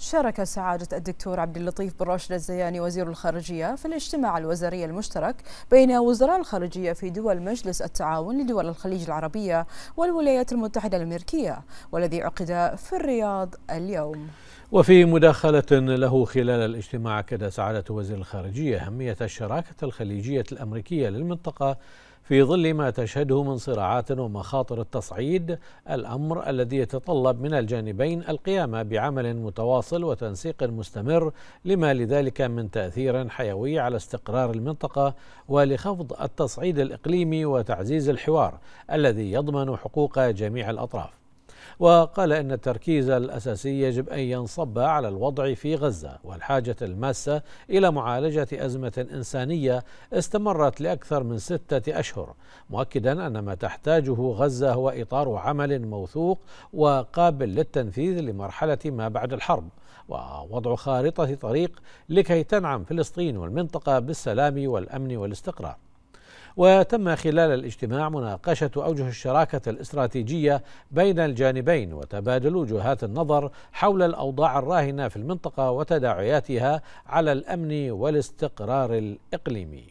شارك سعادة الدكتور عبد اللطيف بن راشد الزياني وزير الخارجية في الاجتماع الوزاري المشترك بين وزراء الخارجية في دول مجلس التعاون لدول الخليج العربية والولايات المتحدة الأمريكية والذي عقد في الرياض اليوم وفي مداخلة له خلال الاجتماع أكد سعادة وزير الخارجية أهمية الشراكة الخليجية الأمريكية للمنطقة في ظل ما تشهده من صراعات ومخاطر التصعيد الامر الذي يتطلب من الجانبين القيام بعمل متواصل وتنسيق مستمر لما لذلك من تاثير حيوي على استقرار المنطقه ولخفض التصعيد الاقليمي وتعزيز الحوار الذي يضمن حقوق جميع الاطراف وقال أن التركيز الأساسي يجب أن ينصب على الوضع في غزة والحاجة الماسة إلى معالجة أزمة إنسانية استمرت لأكثر من ستة أشهر مؤكدا أن ما تحتاجه غزة هو إطار عمل موثوق وقابل للتنفيذ لمرحلة ما بعد الحرب ووضع خارطة طريق لكي تنعم فلسطين والمنطقة بالسلام والأمن والاستقرار وتم خلال الاجتماع مناقشة أوجه الشراكة الاستراتيجية بين الجانبين وتبادل وجهات النظر حول الأوضاع الراهنة في المنطقة وتداعياتها على الأمن والاستقرار الإقليمي.